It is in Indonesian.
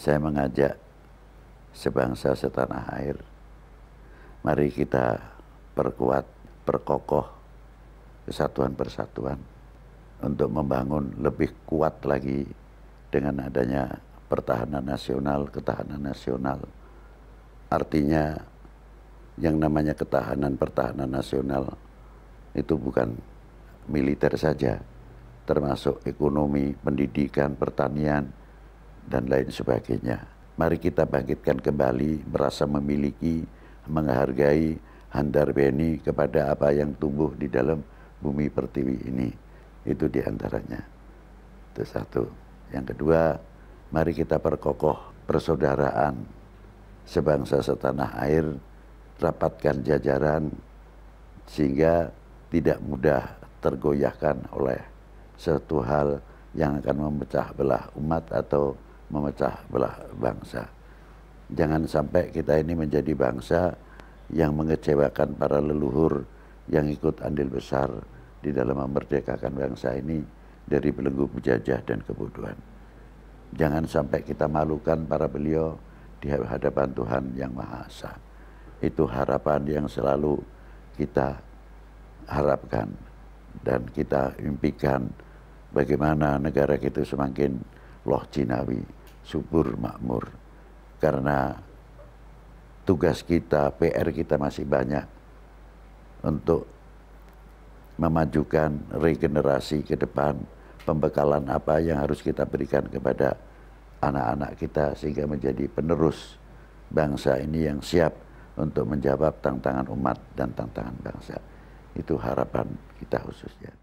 saya mengajak sebangsa setanah air, mari kita perkuat, perkokoh kesatuan persatuan untuk membangun lebih kuat lagi dengan adanya pertahanan nasional, ketahanan nasional. Artinya yang namanya ketahanan pertahanan nasional itu bukan militer saja, termasuk ekonomi, pendidikan, pertanian, dan lain sebagainya. Mari kita bangkitkan kembali merasa memiliki, menghargai handar beni kepada apa yang tumbuh di dalam bumi pertiwi ini. Itu diantaranya. Itu satu. Yang kedua, mari kita perkokoh persaudaraan sebangsa setanah air, rapatkan jajaran sehingga tidak mudah tergoyahkan oleh satu hal yang akan memecah belah umat atau memecah belah bangsa. Jangan sampai kita ini menjadi bangsa yang mengecewakan para leluhur yang ikut andil besar di dalam memerdekakan bangsa ini dari belenggu penjajah dan kebodohan. Jangan sampai kita malukan para beliau di hadapan Tuhan Yang Maha Esa. Itu harapan yang selalu kita harapkan dan kita impikan bagaimana negara kita semakin loh Cinawi subur makmur karena tugas kita, PR kita masih banyak untuk memajukan regenerasi ke depan, pembekalan apa yang harus kita berikan kepada anak-anak kita sehingga menjadi penerus bangsa ini yang siap untuk menjawab tantangan umat dan tantangan bangsa. Itu harapan kita khususnya.